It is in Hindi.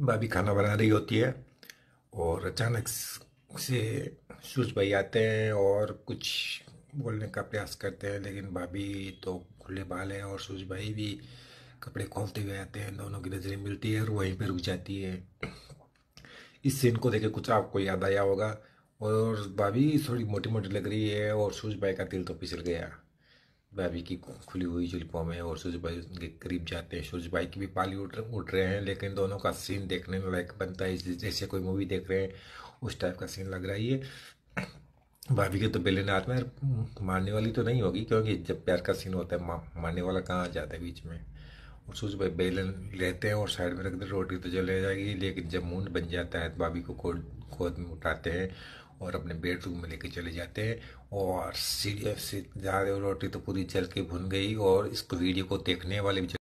भाभी खाना बना रही होती है और अचानक से सूरज भाई आते हैं और कुछ बोलने का प्रयास करते हैं लेकिन भाभी तो खुले बाल हैं और सूरज भाई भी कपड़े खोलते हुए आते हैं दोनों की नज़रें मिलती है और वहीं पर रुक जाती है इस सीन को देखे कुछ आपको याद आया होगा और भाभी थोड़ी मोटी मोटी लग रही है और सूरज भाई का दिल तो पिछल गया भाभी की खुली हुई जुल्फों में और सूरज भाई उनके करीब जाते हैं सूरज भाई की भी पाली उठ उठ रहे हैं लेकिन दोनों का सीन देखने में लायक बनता है जैसे कोई मूवी देख रहे हैं उस टाइप का सीन लग रहा है ये भाभी के तो बेलन हाथ में हम्म, मारने वाली तो नहीं होगी क्योंकि जब प्यार का सीन होता है मारने वाला कहाँ आ जाता है बीच में और सूरज भाई बेलन लेते हैं और साइड में रख दे रोटी तो जल जाएगी लेकिन जब मून बन जाता है तो भाभी को गोद में उठाते हैं और अपने बेडरूम में लेके चले जाते हैं और सीरियस रोटी तो पूरी जल के भुन गई और इस वीडियो को देखने वाले भी